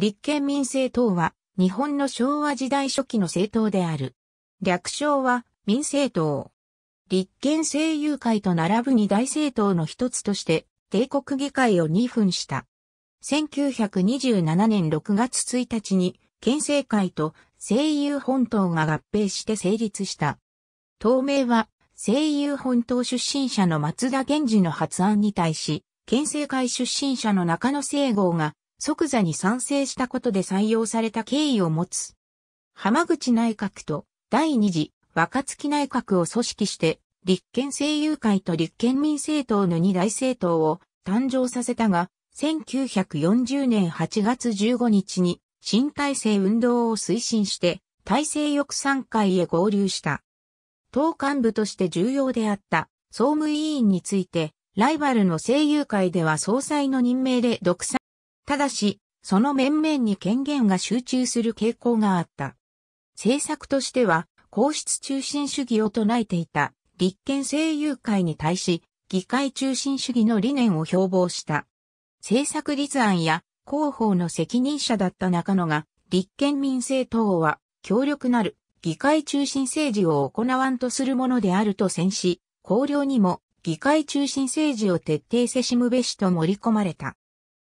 立憲民政党は、日本の昭和時代初期の政党である。略称は、民政党。立憲政友会と並ぶ二大政党の一つとして、帝国議会を2分した。1927年6月1日に、県政会と政友本党が合併して成立した。党名は、政友本党出身者の松田源氏の発案に対し、県政会出身者の中野聖郷が即座に賛成したことで採用された経緯を持つ。浜口内閣と第二次若月内閣を組織して、立憲政友会と立憲民政党の二大政党を誕生させたが、1940年8月15日に新体制運動を推進して、体制翼賛会へ合流した。党幹部として重要であった総務委員について、ライバルの政友会では総裁の任命で独裁ただし、その面々に権限が集中する傾向があった。政策としては、皇室中心主義を唱えていた立憲政友会に対し、議会中心主義の理念を標榜した。政策立案や広報の責任者だった中野が、立憲民政党は強力なる議会中心政治を行わんとするものであると宣し、綱領にも議会中心政治を徹底せしむべしと盛り込まれた。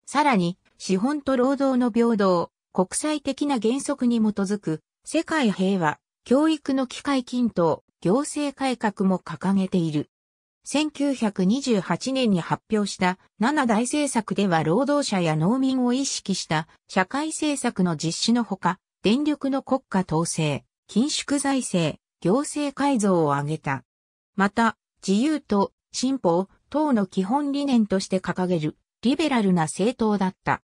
さらに、資本と労働の平等、国際的な原則に基づく、世界平和、教育の機会均等、行政改革も掲げている。1928年に発表した7大政策では労働者や農民を意識した社会政策の実施のほか、電力の国家統制、緊縮財政、行政改造を挙げた。また、自由と進歩を党の基本理念として掲げるリベラルな政党だった。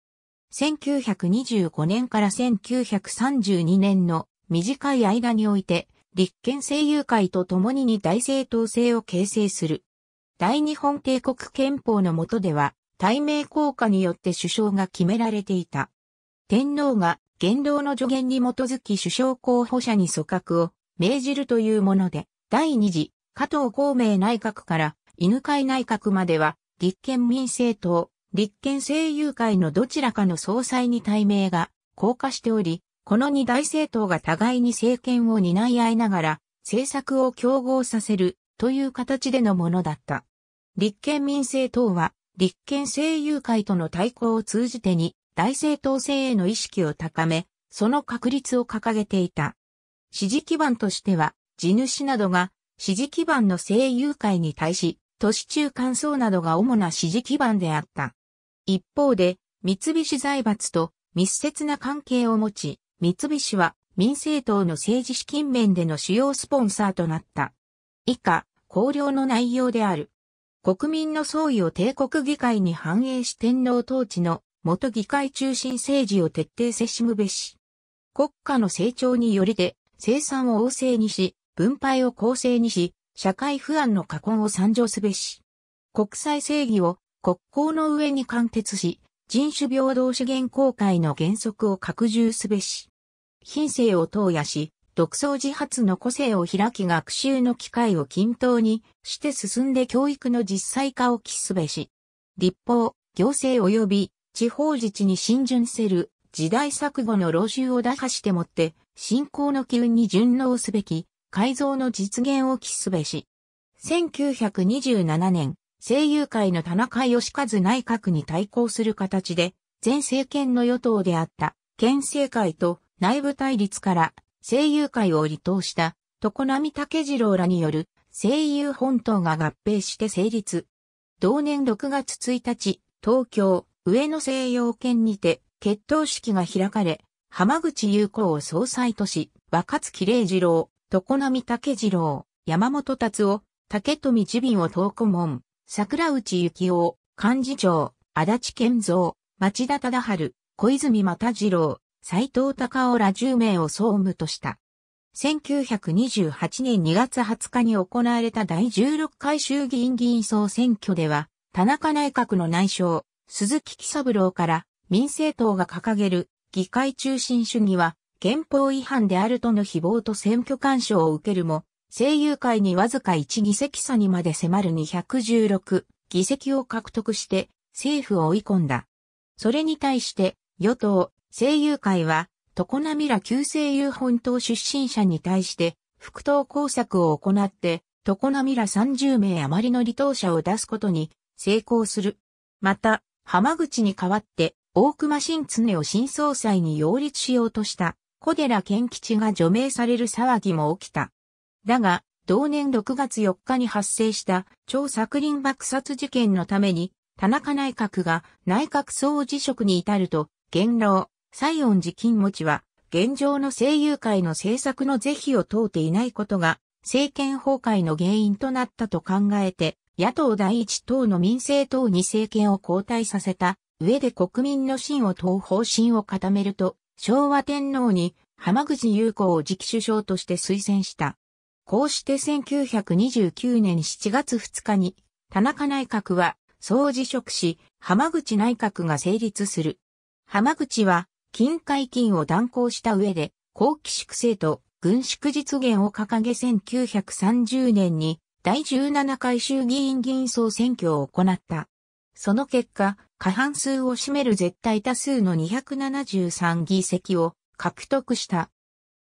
1925年から1932年の短い間において、立憲政友会と共に二大政党制を形成する。大日本帝国憲法の下では、大名効果によって首相が決められていた。天皇が元老の助言に基づき首相候補者に組閣を命じるというもので、第二次加藤孔明内閣から犬飼内閣までは立憲民政党、立憲政友会のどちらかの総裁に対名が降下しており、この二大政党が互いに政権を担い合いながら政策を競合させるという形でのものだった。立憲民政党は立憲政友会との対抗を通じてに大政党制への意識を高め、その確立を掲げていた。支持基盤としては、地主などが支持基盤の政友会に対し、都市中間層などが主な支持基盤であった。一方で、三菱財閥と密接な関係を持ち、三菱は民政党の政治資金面での主要スポンサーとなった。以下、公領の内容である。国民の総意を帝国議会に反映し天皇統治の元議会中心政治を徹底せしむべし。国家の成長によりて、生産を旺盛にし、分配を公正にし、社会不安の禍根を参上すべし。国際正義を国交の上に貫徹し、人種平等資源公開の原則を拡充すべし。品性を投与し、独創自発の個性を開き学習の機会を均等にして進んで教育の実際化を期すべし。立法、行政及び地方自治に浸潤せる時代錯誤の老朽を打破してもって、信仰の機運に順応すべき改造の実現を期すべし。1927年、声優会の田中義和内閣に対抗する形で、前政権の与党であった、県政会と内部対立から声優会を離党した、常並武次郎らによる声優本党が合併して成立。同年6月1日、東京、上野西洋圏にて、決闘式が開かれ、浜口優子を総裁とし、若月玲次郎、常波武次郎、山本達夫、竹富治瓶を東顧門、桜内幸夫、幹事長、足立健三、町田忠春、小泉又次郎、斎藤隆夫ら10名を総務とした。1928年2月20日に行われた第16回衆議院議員総選挙では、田中内閣の内相、鈴木喜三郎から民政党が掲げる議会中心主義は憲法違反であるとの誹謗と選挙干渉を受けるも、声優会にわずか1議席差にまで迫る216議席を獲得して政府を追い込んだ。それに対して与党声優会は常滑ら旧声優本島出身者に対して副党工作を行って常滑ら30名余りの離党者を出すことに成功する。また、浜口に代わって大熊新常を新総裁に擁立しようとした。小寺健吉が除名される騒ぎも起きた。だが、同年6月4日に発生した超作林爆殺事件のために、田中内閣が内閣総辞職に至ると、元老、西恩寺金持ちは、現状の声優界の政策の是非を問うていないことが、政権崩壊の原因となったと考えて、野党第一党の民政党に政権を交代させた上で国民の信を問う方針を固めると昭和天皇に浜口優子を次期首相として推薦した。こうして1929年7月2日に田中内閣は総辞職し浜口内閣が成立する。浜口は金解禁を断行した上で後期粛清と軍縮実現を掲げ1930年に第17回衆議院議員総選挙を行った。その結果、過半数を占める絶対多数の273議席を獲得した。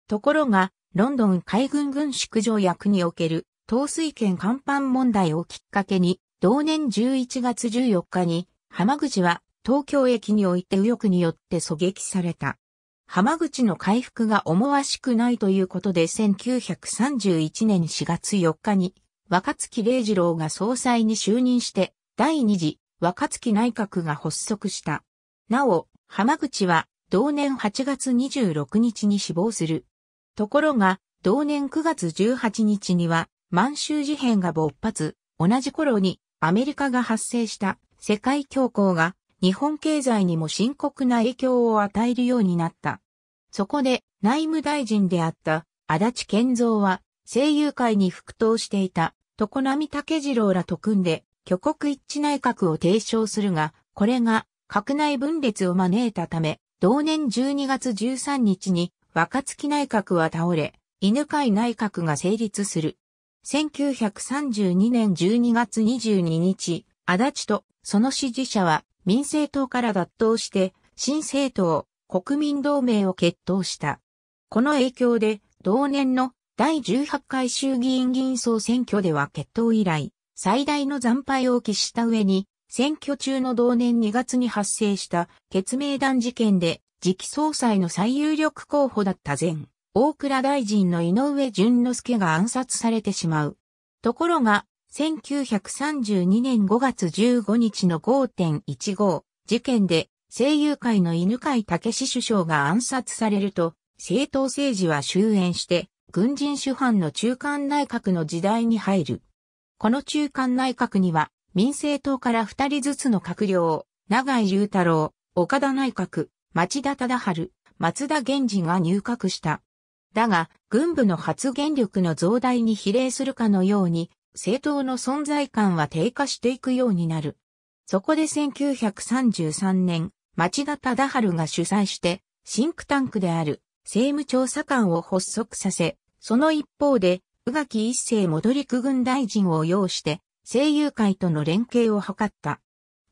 ところが、ロンドン海軍軍縮条約における、統水権甲板問題をきっかけに、同年11月14日に、浜口は東京駅において右翼によって狙撃された。浜口の回復が思わしくないということで1931年4月4日に若月礼二郎が総裁に就任して第二次若月内閣が発足した。なお、浜口は同年8月26日に死亡する。ところが、同年9月18日には満州事変が勃発、同じ頃にアメリカが発生した世界恐慌が日本経済にも深刻な影響を与えるようになった。そこで内務大臣であった足立健三は声優会に復党していた常並武次郎らと組んで挙国一致内閣を提唱するが、これが閣内分裂を招いたため、同年12月13日に若月内閣は倒れ、犬飼内閣が成立する。1932年12月22日、足立とその支持者は民政党から脱党して、新政党、国民同盟を決闘した。この影響で、同年の第18回衆議院議員総選挙では決闘以来、最大の惨敗を喫した上に、選挙中の同年2月に発生した決命弾事件で、次期総裁の最有力候補だった前、大倉大臣の井上淳之介が暗殺されてしまう。ところが、1932年5月15日の5.15事件で、声優界の犬飼武史首相が暗殺されると、政党政治は終焉して、軍人主犯の中間内閣の時代に入る。この中間内閣には、民政党から二人ずつの閣僚、長井雄太郎、岡田内閣、町田忠春、松田源氏が入閣した。だが、軍部の発言力の増大に比例するかのように、政党の存在感は低下していくようになる。そこで1933年、町田忠春が主催して、シンクタンクである政務調査官を発足させ、その一方で宇垣一世戻り区軍大臣を要して、声優会との連携を図った。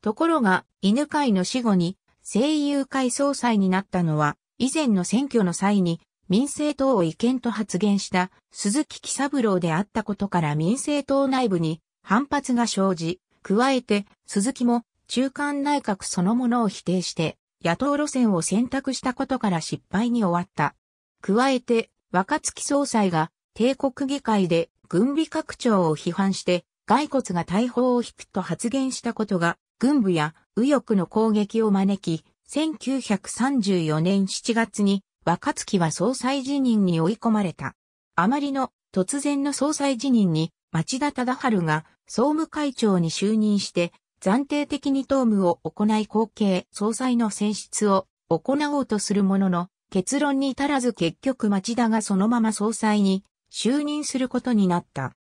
ところが、犬会の死後に、声優会総裁になったのは、以前の選挙の際に、民政党を違憲と発言した鈴木喜三郎であったことから民政党内部に反発が生じ、加えて鈴木も中間内閣そのものを否定して野党路線を選択したことから失敗に終わった。加えて若月総裁が帝国議会で軍備拡張を批判して、骸骨が大砲を引くと発言したことが、軍部や右翼の攻撃を招き、1934年7月に若月は総裁辞任に追い込まれた。あまりの突然の総裁辞任に町田忠春が総務会長に就任して暫定的に党務を行い後継総裁の選出を行おうとするものの結論に至らず結局町田がそのまま総裁に就任することになった。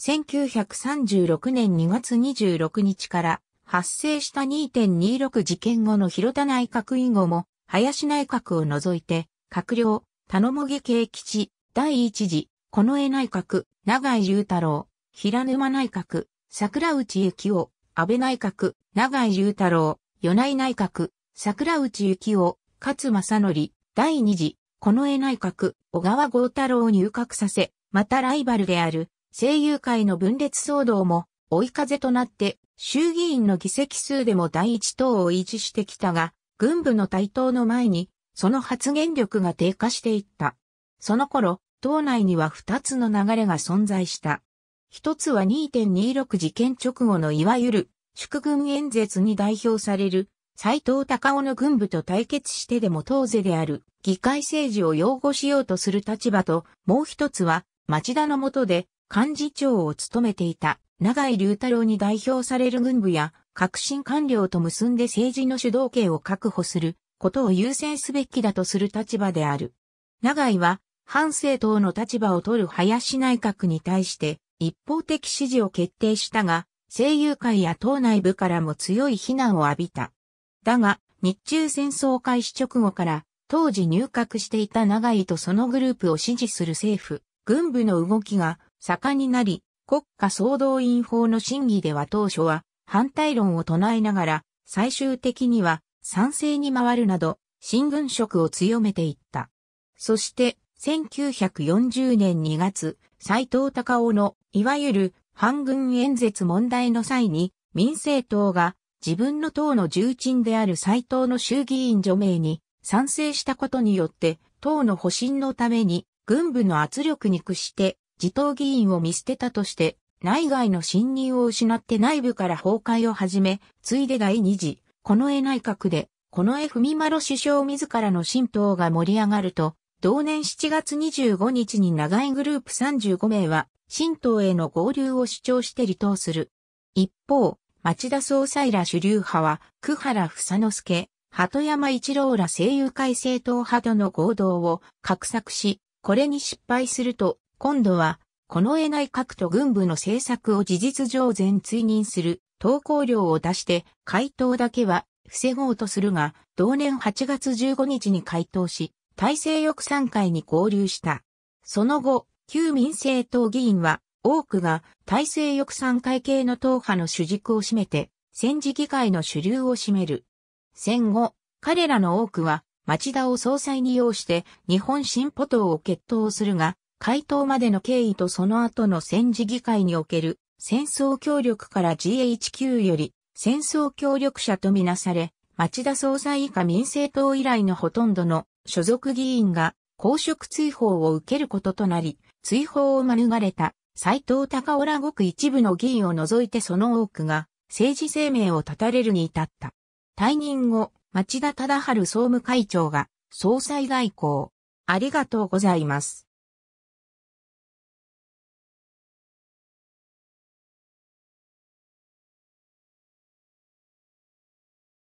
1936年2月26日から発生した2.26事件後の広田内閣以後も、林内閣を除いて、閣僚、田野茂慶吉、第一次、近衛内閣、長井雄太郎、平沼内閣、桜内幸夫、安倍内閣、長井雄太郎、米内内閣、桜内幸夫、勝正則、第二次、近衛内閣、小川豪太郎を入閣させ、またライバルである声優界の分裂騒動も追い風となって衆議院の議席数でも第一党を維持してきたが、軍部の台頭の前にその発言力が低下していった。その頃、党内には二つの流れが存在した。一つは2.26事件直後のいわゆる祝軍演説に代表される斎藤隆夫の軍部と対決してでも党勢である議会政治を擁護しようとする立場と、もう一つは町田の下で幹事長を務めていた長井隆太郎に代表される軍部や革新官僚と結んで政治の主導権を確保することを優先すべきだとする立場である。長井は反政党の立場を取る林内閣に対して一方的支持を決定したが、政友会や党内部からも強い非難を浴びた。だが、日中戦争開始直後から当時入閣していた長井とそのグループを支持する政府、軍部の動きが盛んになり、国家総動員法の審議では当初は反対論を唱えながら、最終的には賛成に回るなど、新軍職を強めていった。そして、1940年2月、斎藤隆夫の、いわゆる反軍演説問題の際に、民政党が自分の党の重鎮である斎藤の衆議院除名に賛成したことによって、党の保身のために軍部の圧力に屈して自党議員を見捨てたとして、内外の信任を失って内部から崩壊を始め、ついで第二次、近衛内閣で、近衛文丸首相自らの新党が盛り上がると、同年7月25日に長いグループ35名は、新党への合流を主張して離党する。一方、町田総裁ら主流派は、久原房之助、鳩山一郎ら声優会政党派との合同を画策し、これに失敗すると、今度は、こ近な内閣と軍部の政策を事実上全追認する投稿料を出して回答だけは防ごうとするが、同年8月15日に回答し、体制翼散会に合流した。その後、旧民政党議員は、多くが体制翼散会系の党派の主軸を占めて、戦時議会の主流を占める。戦後、彼らの多くは町田を総裁に要して日本新歩党を決闘するが、回答までの経緯とその後の戦時議会における戦争協力から GHQ より戦争協力者とみなされ、町田総裁以下民政党以来のほとんどの所属議員が公職追放を受けることとなり、追放を免れた斎藤隆夫らごく一部の議員を除いてその多くが政治生命を絶たれるに至った。退任後、町田忠春総務会長が、総裁外交。ありがとうございます。